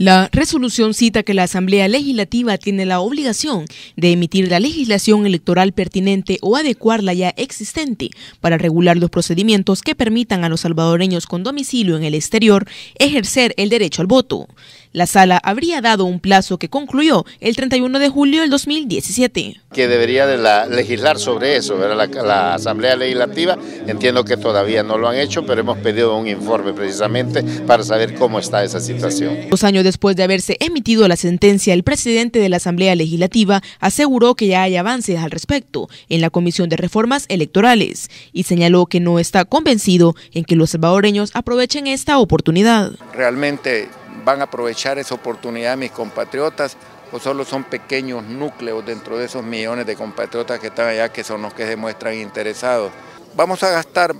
La resolución cita que la Asamblea Legislativa tiene la obligación de emitir la legislación electoral pertinente o adecuar la ya existente para regular los procedimientos que permitan a los salvadoreños con domicilio en el exterior ejercer el derecho al voto. La sala habría dado un plazo que concluyó el 31 de julio del 2017. Que debería de legislar sobre eso, la, la, Asamblea Legislativa. Entiendo que todavía no lo han hecho, pero hemos pedido un informe precisamente para saber cómo está esa situación. Dos años después de haberse emitido la sentencia, el presidente de la Asamblea Legislativa aseguró que ya hay avances al respecto en la Comisión de Reformas Electorales y señaló que no está convencido en que los salvadoreños aprovechen esta oportunidad. Realmente van a aprovechar esa oportunidad mis compatriotas o solo son pequeños núcleos dentro de esos millones de compatriotas que están allá que son los que se muestran interesados. Vamos a gastar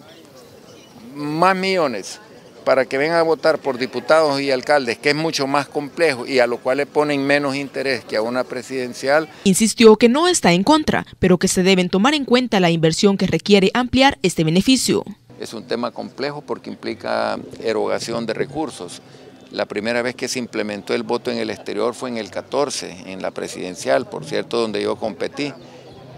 más millones para que vengan a votar por diputados y alcaldes, que es mucho más complejo y a lo cual le ponen menos interés que a una presidencial. Insistió que no está en contra, pero que se deben tomar en cuenta la inversión que requiere ampliar este beneficio. Es un tema complejo porque implica erogación de recursos, la primera vez que se implementó el voto en el exterior fue en el 14, en la presidencial, por cierto, donde yo competí,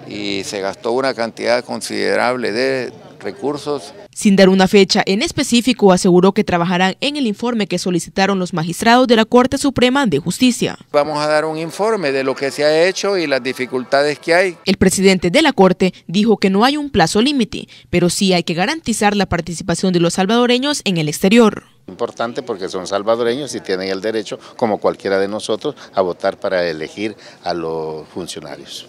y se gastó una cantidad considerable de recursos. Sin dar una fecha en específico, aseguró que trabajarán en el informe que solicitaron los magistrados de la Corte Suprema de Justicia. Vamos a dar un informe de lo que se ha hecho y las dificultades que hay. El presidente de la Corte dijo que no hay un plazo límite, pero sí hay que garantizar la participación de los salvadoreños en el exterior importante porque son salvadoreños y tienen el derecho, como cualquiera de nosotros, a votar para elegir a los funcionarios.